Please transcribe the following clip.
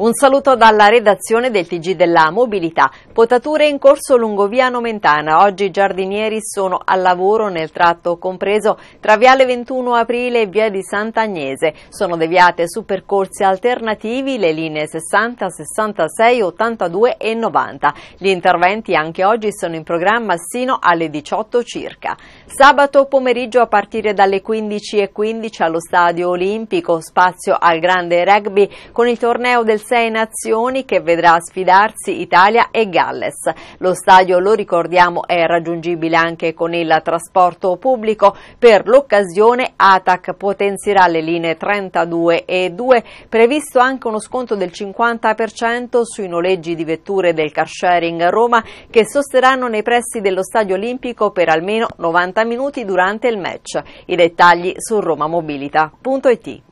Un saluto dalla redazione del Tg della Mobilità. Potature in corso lungo via Nomentana. Oggi i giardinieri sono al lavoro nel tratto compreso tra Viale 21 Aprile e Via di Sant'Agnese. Sono deviate su percorsi alternativi le linee 60, 66, 82 e 90. Gli interventi anche oggi sono in programma sino alle 18 circa. Sabato pomeriggio a partire dalle 15.15 15 allo Stadio Olimpico, spazio al grande rugby con il torneo del sei nazioni che vedrà sfidarsi Italia e Galles. Lo stadio, lo ricordiamo, è raggiungibile anche con il trasporto pubblico. Per l'occasione ATAC potenzierà le linee 32 e 2, previsto anche uno sconto del 50% sui noleggi di vetture del car sharing Roma che sosterranno nei pressi dello stadio olimpico per almeno 90 minuti durante il match. I dettagli su romamobilita.it